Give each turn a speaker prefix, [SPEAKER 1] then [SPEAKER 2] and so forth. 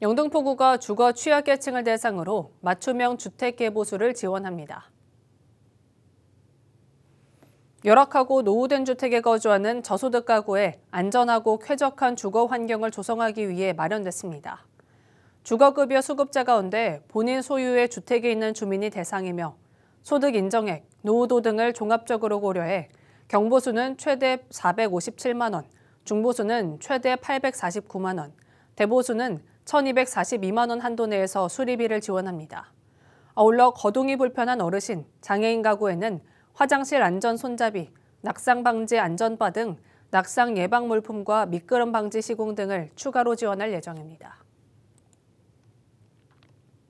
[SPEAKER 1] 영등포구가 주거 취약계층을 대상으로 맞춤형 주택 개보수를 지원합니다. 열악하고 노후된 주택에 거주하는 저소득 가구에 안전하고 쾌적한 주거 환경을 조성하기 위해 마련됐습니다. 주거급여 수급자 가운데 본인 소유의 주택에 있는 주민이 대상이며 소득 인정액, 노후도 등을 종합적으로 고려해 경보수는 최대 457만 원, 중보수는 최대 849만 원, 대보수는 1,242만 원 한도 내에서 수리비를 지원합니다. 아울러 거동이 불편한 어르신, 장애인 가구에는 화장실 안전 손잡이, 낙상 방지 안전바 등 낙상 예방 물품과 미끄럼 방지 시공 등을 추가로 지원할 예정입니다.